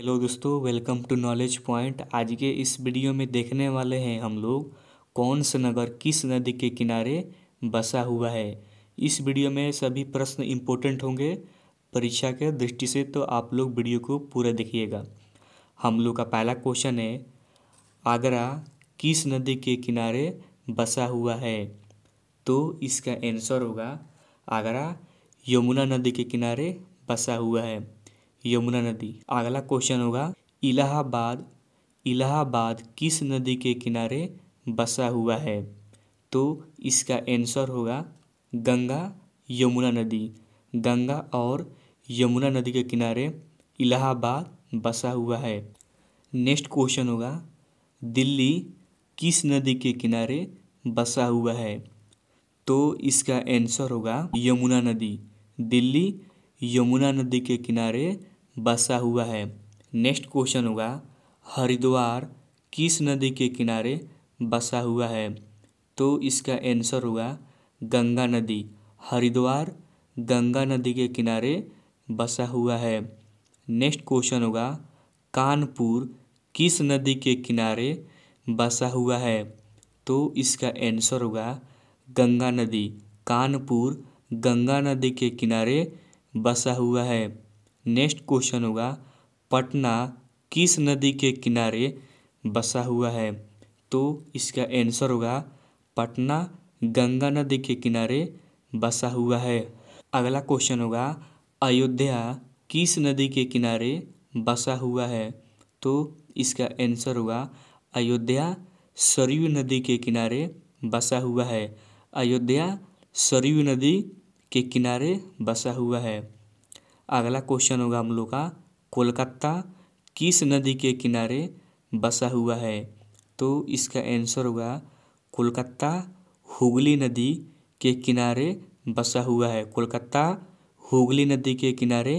hello दोस्तों welcome to knowledge point आज के इस वीडियो में देखने वाले हैं हम लोग कौन सा नगर किस नदी के किनारे बसा हुआ है इस वीडियो में सभी प्रश्न इम्पोर्टेंट होंगे परीक्षा के दृष्टि से तो आप लोग वीडियो को पूरा देखिएगा हम लोग का पहला क्वेश्चन है आगरा किस नदी के किनारे बसा हुआ है तो इसका आंसर होगा आगरा यमुना नदी के किनारे बसा हुआ है यमुना नदी अगला क्वेश्चन होगा इलाहाबाद इलाहाबाद किस नदी के किनारे बसा हुआ है तो इसका आंसर होगा गंगा यमुना नदी गंगा और यमुना नदी के किनारे इलाहाबाद बसा हुआ है नेक्स्ट क्वेश्चन होगा दिल्ली किस नदी के किनारे बसा हुआ है तो इसका आंसर होगा यमुना नदी दिल्ली यमुना नदी के किनारे बसा हुआ है नेक्स्ट क्वेश्चन होगा हरिद्वार किस नदी के किनारे बसा हुआ है तो इसका आंसर होगा गंगा नदी हरिद्वार गंगा नदी के किनारे बसा हुआ है नेक्स्ट क्वेश्चन होगा कानपुर किस नदी के किनारे बसा हुआ है तो इसका आंसर होगा गंगा नदी कानपुर गंगा नदी के किनारे बसा हुआ है नेक्स्ट क्वेश्चन होगा पटना किस नदी के किनारे बसा हुआ है तो इसका आंसर होगा पटना गंगा नदी के किनारे बसा हुआ है अगला क्वेश्चन होगा अयोध्या किस नदी के किनारे बसा हुआ है तो इसका आंसर होगा अयोध्या सरयू नदी के किनारे बसा हुआ है अयोध्या सरयू नदी के किनारे बसा हुआ है अगला क्वेश्चन होगा हम लोग का कोलकाता किस नदी के किनारे बसा हुआ है तो इसका आंसर होगा कोलकाता हुगली नदी के किनारे बसा हुआ है कोलकाता हुगली नदी के किनारे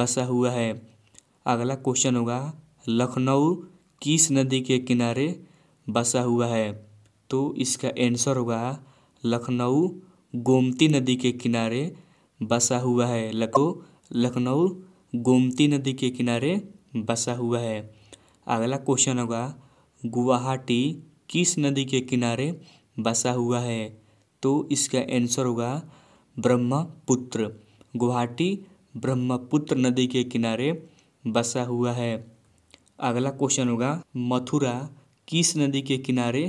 बसा हुआ है अगला क्वेश्चन होगा लखनऊ किस नदी के किनारे बसा हुआ है तो इसका आंसर होगा लखनऊ गोमती नदी के किनारे बसा हुआ है लखो लखनऊ गोमती नदी के किनारे बसा हुआ है अगला क्वेश्चन होगा गुवाहाटी किस नदी के किनारे बसा हुआ है तो इसका आंसर होगा ब्रह्मपुत्र गुवाहाटी ब्रह्मपुत्र नदी के किनारे बसा हुआ है अगला क्वेश्चन होगा मथुरा किस नदी के किनारे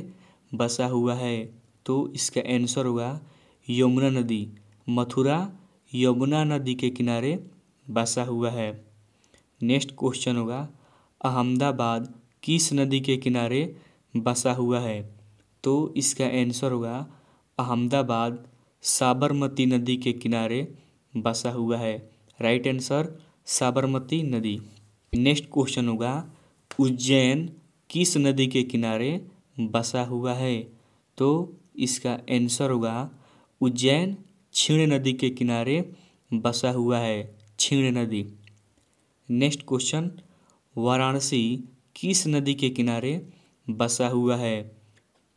बसा हुआ है तो इसका आंसर होगा यमुना नदी मथुरा यमुना नदी के किनारे बसा हुआ है नेक्स्ट क्वेश्चन होगा अहमदाबाद किस नदी के किनारे बसा हुआ है तो इसका आंसर होगा अहमदाबाद साबरमती नदी के किनारे बसा हुआ है राइट आंसर साबरमती नदी नेक्स्ट क्वेश्चन होगा उज्जैन किस नदी के किनारे बसा हुआ है तो इसका आंसर होगा उज्जैन छीण नदी के किनारे बसा हुआ है छीण नदी नेक्स्ट क्वेश्चन वाराणसी किस नदी के किनारे बसा हुआ है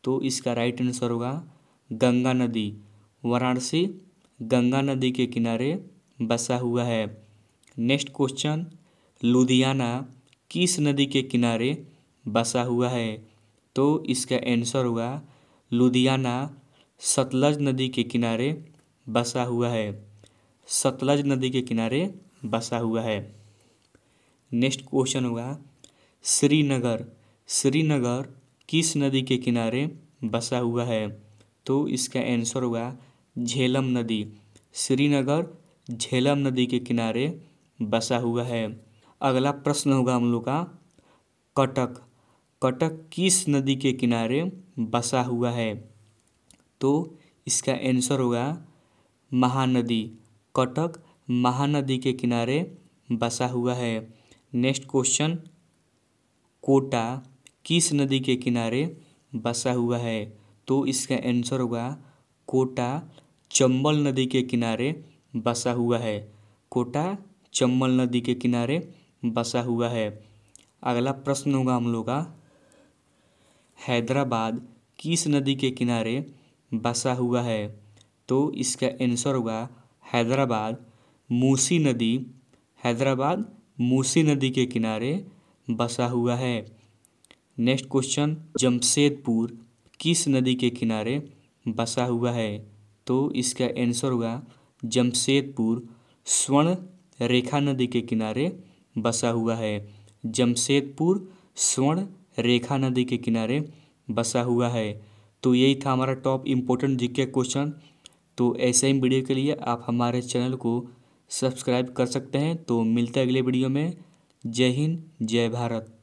तो इसका राइट आंसर होगा गंगा नदी वाराणसी गंगा नदी के किनारे बसा हुआ है नेक्स्ट क्वेश्चन लुधियाना किस नदी के किनारे बसा हुआ है तो इसका आंसर होगा लुधियाना सतलज नदी के किनारे बसा हुआ है सतलज नदी के किनारे बसा हुआ है नेक्स्ट क्वेश्चन होगा श्रीनगर श्रीनगर किस नदी के किनारे बसा हुआ है तो इसका आंसर होगा झेलम नदी श्रीनगर झेलम नदी के किनारे बसा हुआ है अगला प्रश्न होगा हम लोग का कटक कटक किस नदी के किनारे बसा हुआ है तो इसका आंसर होगा महानदी कटक महानदी के किनारे बसा हुआ है नेक्स्ट क्वेश्चन कोटा किस नदी के किनारे बसा हुआ है तो इसका आंसर होगा कोटा चंबल नदी के किनारे बसा हुआ है कोटा चंबल नदी के किनारे बसा हुआ है अगला प्रश्न होगा हम लोग का हैदराबाद किस नदी के किनारे बसा हुआ है तो इसका आंसर होगा हैदराबाद मूसी नदी हैदराबाद मूसी नदी के किनारे बसा हुआ है नेक्स्ट क्वेश्चन जमशेदपुर किस नदी के किनारे बसा हुआ है तो इसका आंसर होगा जमशेदपुर स्वर्ण रेखा नदी के किनारे बसा हुआ है जमशेदपुर स्वर्ण रेखा नदी के किनारे बसा हुआ है तो यही था हमारा टॉप इम्पोर्टेंट जीके क्वेश्चन तो ऐसे ही वीडियो के लिए आप हमारे चैनल को सब्सक्राइब कर सकते हैं तो मिलते हैं अगले वीडियो में जय हिंद जय भारत